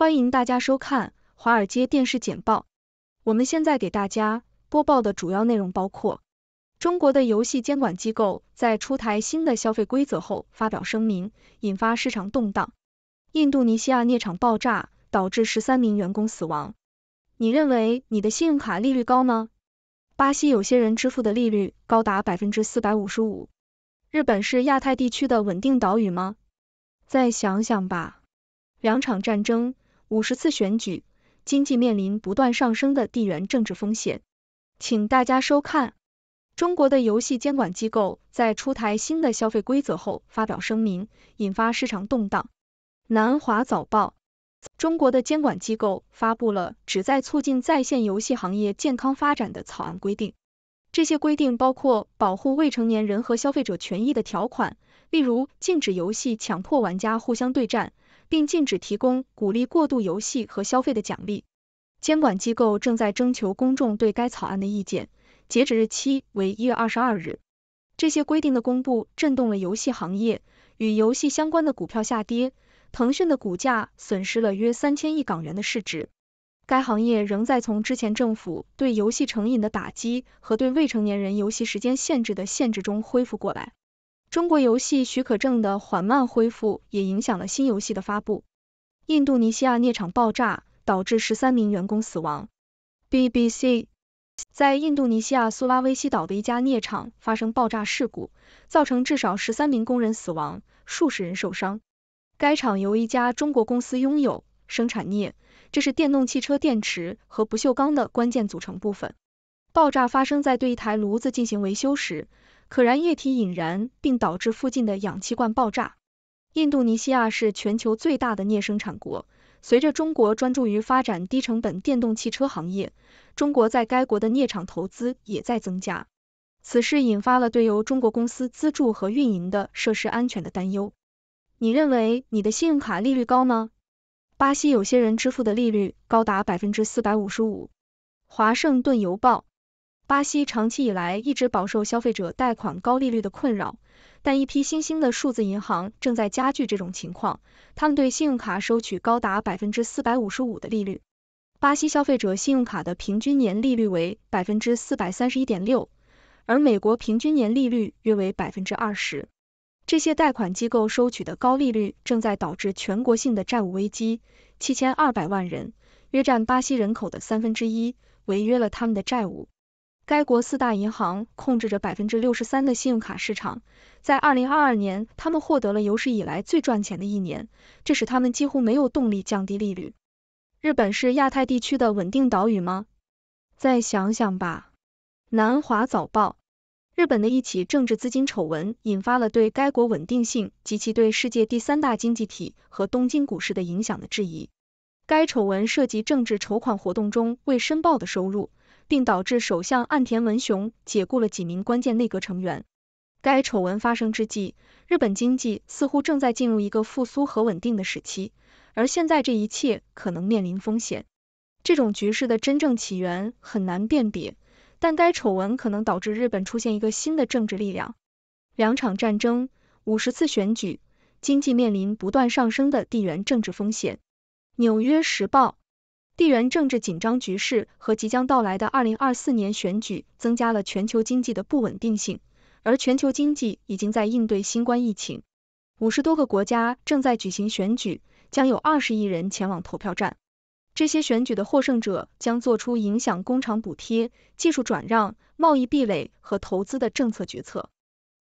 欢迎大家收看《华尔街电视简报》。我们现在给大家播报的主要内容包括：中国的游戏监管机构在出台新的消费规则后发表声明，引发市场动荡；印度尼西亚镍厂爆炸导致十三名员工死亡。你认为你的信用卡利率高吗？巴西有些人支付的利率高达百分之四百五十五。日本是亚太地区的稳定岛屿吗？再想想吧。两场战争。五十次选举，经济面临不断上升的地缘政治风险。请大家收看。中国的游戏监管机构在出台新的消费规则后发表声明，引发市场动荡。南华早报：中国的监管机构发布了旨在促进在线游戏行业健康发展的草案规定，这些规定包括保护未成年人和消费者权益的条款，例如禁止游戏强迫玩家互相对战。并禁止提供鼓励过度游戏和消费的奖励。监管机构正在征求公众对该草案的意见，截止日期为一月二十二日。这些规定的公布震动了游戏行业，与游戏相关的股票下跌，腾讯的股价损失了约三千亿港元的市值。该行业仍在从之前政府对游戏成瘾的打击和对未成年人游戏时间限制的限制中恢复过来。中国游戏许可证的缓慢恢复也影响了新游戏的发布。印度尼西亚镍厂爆炸导致十三名员工死亡。BBC，在印度尼西亚苏拉威西岛的一家镍厂发生爆炸事故，造成至少十三名工人死亡，数十人受伤。该厂由一家中国公司拥有，生产镍，这是电动汽车电池和不锈钢的关键组成部分。爆炸发生在对一台炉子进行维修时。可燃液体引燃，并导致附近的氧气罐爆炸。印度尼西亚是全球最大的镍生产国。随着中国专注于发展低成本电动汽车行业，中国在该国的镍厂投资也在增加。此事引发了对由中国公司资助和运营的设施安全的担忧。你认为你的信用卡利率高吗？巴西有些人支付的利率高达百分之四百五十五。华盛顿邮报。巴西长期以来一直饱受消费者贷款高利率的困扰，但一批新兴的数字银行正在加剧这种情况。他们对信用卡收取高达百分之四百五十五的利率。巴西消费者信用卡的平均年利率为百分之四百三十一点六，而美国平均年利率约为百分之二十。这些贷款机构收取的高利率正在导致全国性的债务危机。七千二百万人，约占巴西人口的三分之一，违约了他们的债务。该国四大银行控制着百分之六十三的信用卡市场，在二零二二年，他们获得了有史以来最赚钱的一年，这使他们几乎没有动力降低利率。日本是亚太地区的稳定岛屿吗？再想想吧。南华早报：日本的一起政治资金丑闻引发了对该国稳定性及其对世界第三大经济体和东京股市的影响的质疑。该丑闻涉及政治筹款活动中未申报的收入。并导致首相岸田文雄解雇了几名关键内阁成员。该丑闻发生之际，日本经济似乎正在进入一个复苏和稳定的时期，而现在这一切可能面临风险。这种局势的真正起源很难辨别，但该丑闻可能导致日本出现一个新的政治力量。两场战争，五十次选举，经济面临不断上升的地缘政治风险。《纽约时报》地缘政治紧张局势和即将到来的二零二四年选举增加了全球经济的不稳定性，而全球经济已经在应对新冠疫情。五十多个国家正在举行选举，将有二十亿人前往投票站。这些选举的获胜者将做出影响工厂补贴、技术转让、贸易壁垒和投资的政策决策。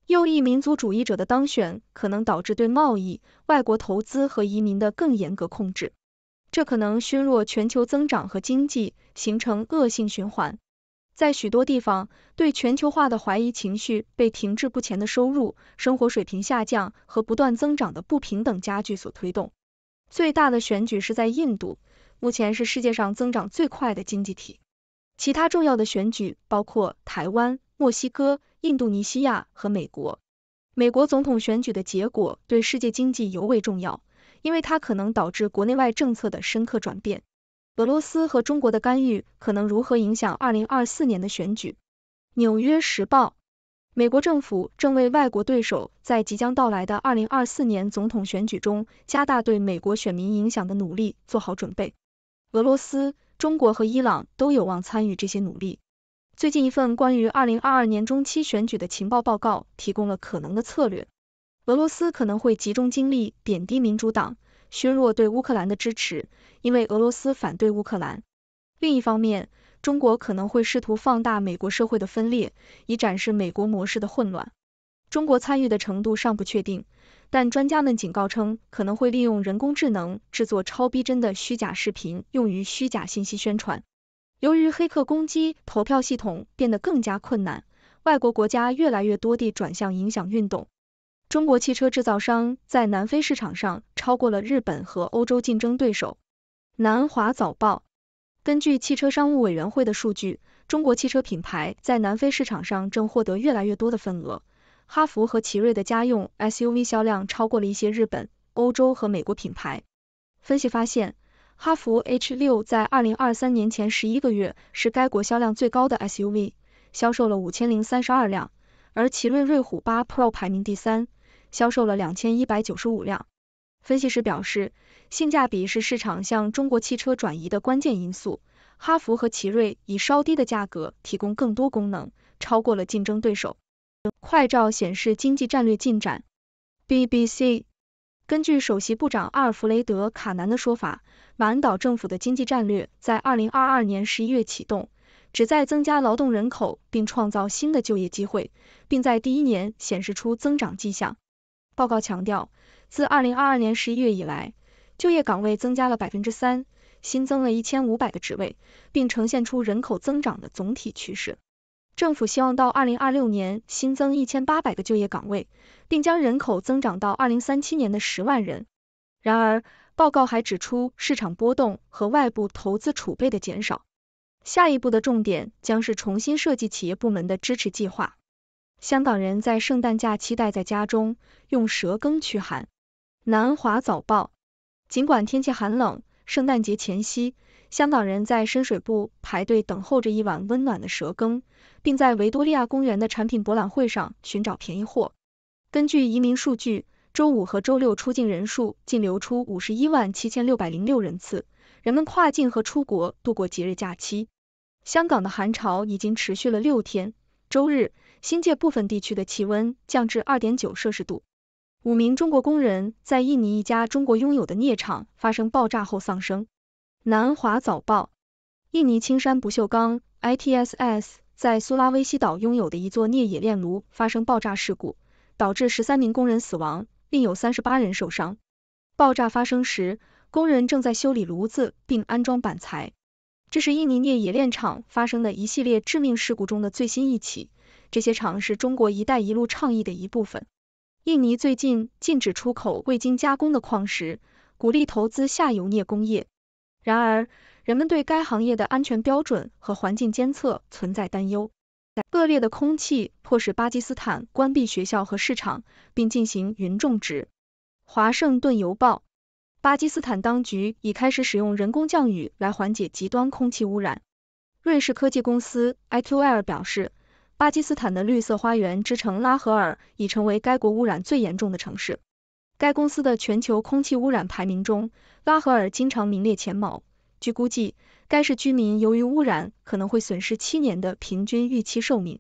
右翼民族主义者的当选可能导致对贸易、外国投资和移民的更严格控制。这可能削弱全球增长和经济，形成恶性循环。在许多地方，对全球化的怀疑情绪被停滞不前的收入、生活水平下降和不断增长的不平等加剧所推动。最大的选举是在印度，目前是世界上增长最快的经济体。其他重要的选举包括台湾、墨西哥、印度尼西亚和美国。美国总统选举的结果对世界经济尤为重要。因为它可能导致国内外政策的深刻转变。俄罗斯和中国的干预可能如何影响二零二四年的选举？纽约时报：美国政府正为外国对手在即将到来的二零二四年总统选举中加大对美国选民影响的努力做好准备。俄罗斯、中国和伊朗都有望参与这些努力。最近一份关于二零二二年中期选举的情报报告提供了可能的策略。俄罗斯可能会集中精力贬低民主党，削弱对乌克兰的支持，因为俄罗斯反对乌克兰。另一方面，中国可能会试图放大美国社会的分裂，以展示美国模式的混乱。中国参与的程度尚不确定，但专家们警告称，可能会利用人工智能制作超逼真的虚假视频，用于虚假信息宣传。由于黑客攻击投票系统变得更加困难，外国国家越来越多地转向影响运动。中国汽车制造商在南非市场上超过了日本和欧洲竞争对手。南华早报根据汽车商务委员会的数据，中国汽车品牌在南非市场上正获得越来越多的份额。哈弗和奇瑞的家用 SUV 销量超过了一些日本、欧洲和美国品牌。分析发现，哈弗 H 六在二零二三年前十一个月是该国销量最高的 SUV，销售了五千零三十二辆，而奇瑞瑞虎八 Pro 排名第三。销售了两千一百九十五辆。分析师表示，性价比是市场向中国汽车转移的关键因素。哈弗和奇瑞以稍低的价格提供更多功能，超过了竞争对手。快照显示经济战略进展。BBC 根据首席部长阿尔弗雷德·卡南的说法，马恩岛政府的经济战略在二零二二年十一月启动，旨在增加劳动人口并创造新的就业机会，并在第一年显示出增长迹象。报告强调，自二零二二年十一月以来，就业岗位增加了百分之三，新增了一千五百个职位，并呈现出人口增长的总体趋势。政府希望到二零二六年新增一千八百个就业岗位，并将人口增长到二零三七年的十万人。然而，报告还指出市场波动和外部投资储备的减少。下一步的重点将是重新设计企业部门的支持计划。香港人在圣诞假期待在家中，用蛇羹驱寒。南华早报：尽管天气寒冷，圣诞节前夕，香港人在深水埗排队等候着一碗温暖的蛇羹，并在维多利亚公园的产品博览会上寻找便宜货。根据移民数据，周五和周六出境人数净流出五十一万七千六百零六人次，人们跨境和出国度过节日假期。香港的寒潮已经持续了六天，周日。新界部分地区的气温降至二点九摄氏度。五名中国工人在印尼一家中国拥有的镍厂发生爆炸后丧生。南华早报：印尼青山不锈钢 （I T S S） 在苏拉威西岛拥有的一座镍冶炼炉发生爆炸事故，导致十三名工人死亡，另有三十八人受伤。爆炸发生时，工人正在修理炉子并安装板材。这是印尼镍冶炼厂发生的一系列致命事故中的最新一起。这些厂是中国“一带一路”倡议的一部分。印尼最近禁止出口未经加工的矿石，鼓励投资下游镍工业。然而，人们对该行业的安全标准和环境监测存在担忧。恶劣的空气迫使巴基斯坦关闭学校和市场，并进行云种植。华盛顿邮报：巴基斯坦当局已开始使用人工降雨来缓解极端空气污染。瑞士科技公司 IQL 表示。巴基斯坦的绿色花园之城拉合尔已成为该国污染最严重的城市。该公司的全球空气污染排名中，拉合尔经常名列前茅。据估计，该市居民由于污染可能会损失七年的平均预期寿命。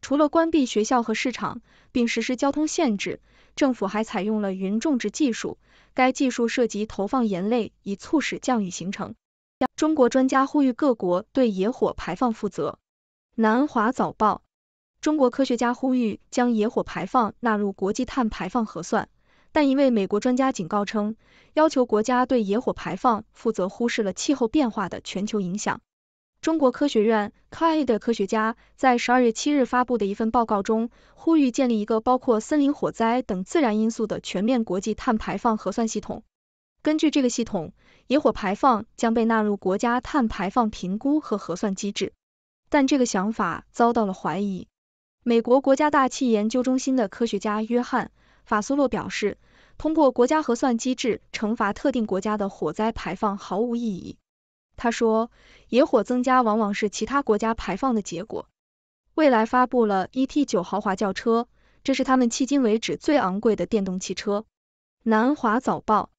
除了关闭学校和市场，并实施交通限制，政府还采用了云种植技术。该技术涉及投放盐类以促使降雨形成。中国专家呼吁各国对野火排放负责。南华早报。中国科学家呼吁将野火排放纳入国际碳排放核算，但一位美国专家警告称，要求国家对野火排放负责忽视了气候变化的全球影响。中国科学院 （Cai） 的科学家在十二月七日发布的一份报告中，呼吁建立一个包括森林火灾等自然因素的全面国际碳排放核算系统。根据这个系统，野火排放将被纳入国家碳排放评估和核算机制，但这个想法遭到了怀疑。美国国家大气研究中心的科学家约翰·法苏洛表示，通过国家核算机制惩罚特定国家的火灾排放毫无意义。他说：“野火增加往往是其他国家排放的结果。”未来发布了 eT9 豪华轿车，这是他们迄今为止最昂贵的电动汽车。南华早报：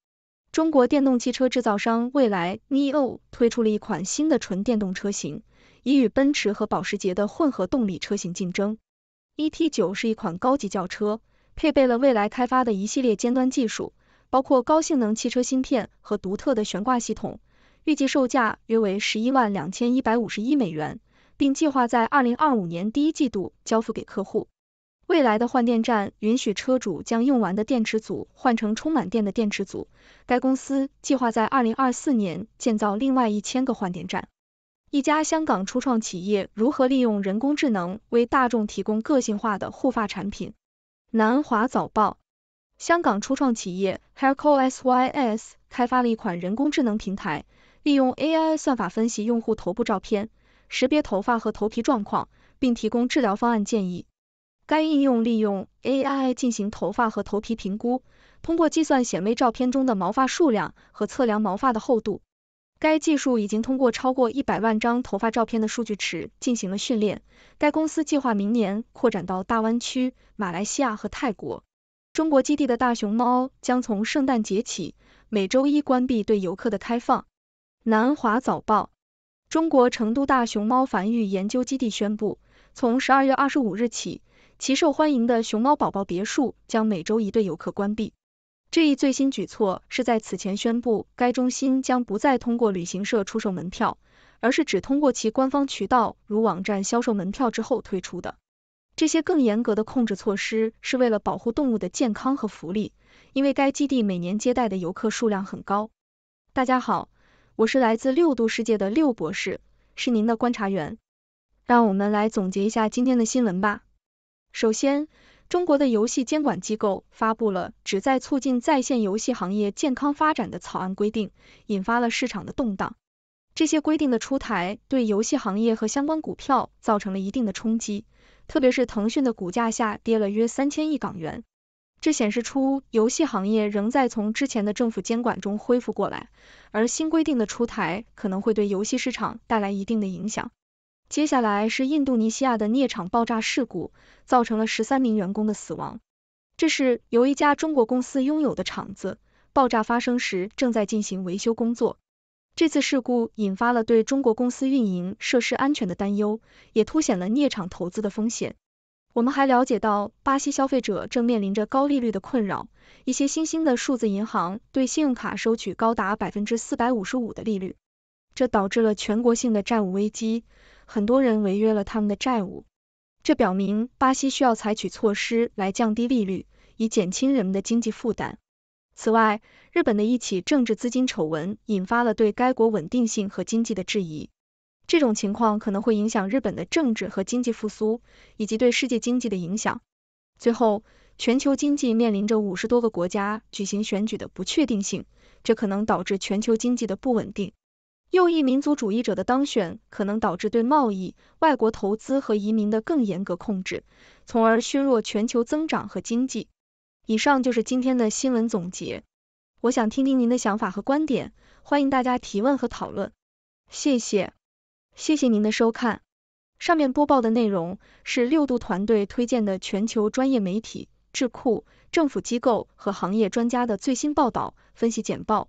中国电动汽车制造商未来 Neo 推出了一款新的纯电动车型，以与奔驰和保时捷的混合动力车型竞争。ET9 是一款高级轿车，配备了未来开发的一系列尖端技术，包括高性能汽车芯片和独特的悬挂系统。预计售价约为十一万两千一百五十一美元，并计划在二零二五年第一季度交付给客户。未来的换电站允许车主将用完的电池组换成充满电的电池组。该公司计划在二零二四年建造另外一千个换电站。一家香港初创企业如何利用人工智能为大众提供个性化的护发产品？南华早报：香港初创企业 Haircosys 开发了一款人工智能平台，利用 AI 算法分析用户头部照片，识别头发和头皮状况，并提供治疗方案建议。该应用利用 AI 进行头发和头皮评估，通过计算显微照片中的毛发数量和测量毛发的厚度。该技术已经通过超过一百万张头发照片的数据池进行了训练。该公司计划明年扩展到大湾区、马来西亚和泰国。中国基地的大熊猫将从圣诞节起每周一关闭对游客的开放。南华早报，中国成都大熊猫繁育研究基地宣布，从十二月二十五日起，其受欢迎的熊猫宝宝别墅将每周一对游客关闭。这一最新举措是在此前宣布该中心将不再通过旅行社出售门票，而是只通过其官方渠道如网站销售门票之后推出的。这些更严格的控制措施是为了保护动物的健康和福利，因为该基地每年接待的游客数量很高。大家好，我是来自六度世界的六博士，是您的观察员。让我们来总结一下今天的新闻吧。首先，中国的游戏监管机构发布了旨在促进在线游戏行业健康发展的草案规定，引发了市场的动荡。这些规定的出台对游戏行业和相关股票造成了一定的冲击，特别是腾讯的股价下跌了约三千亿港元。这显示出游戏行业仍在从之前的政府监管中恢复过来，而新规定的出台可能会对游戏市场带来一定的影响。接下来是印度尼西亚的镍厂爆炸事故，造成了十三名员工的死亡。这是由一家中国公司拥有的厂子，爆炸发生时正在进行维修工作。这次事故引发了对中国公司运营设施安全的担忧，也凸显了镍厂投资的风险。我们还了解到，巴西消费者正面临着高利率的困扰，一些新兴的数字银行对信用卡收取高达百分之四百五十五的利率，这导致了全国性的债务危机。很多人违约了他们的债务，这表明巴西需要采取措施来降低利率，以减轻人们的经济负担。此外，日本的一起政治资金丑闻引发了对该国稳定性和经济的质疑，这种情况可能会影响日本的政治和经济复苏，以及对世界经济的影响。最后，全球经济面临着五十多个国家举行选举的不确定性，这可能导致全球经济的不稳定。右翼民族主义者的当选可能导致对贸易、外国投资和移民的更严格控制，从而削弱全球增长和经济。以上就是今天的新闻总结。我想听听您的想法和观点，欢迎大家提问和讨论。谢谢，谢谢您的收看。上面播报的内容是六度团队推荐的全球专业媒体、智库、政府机构和行业专家的最新报道、分析简报。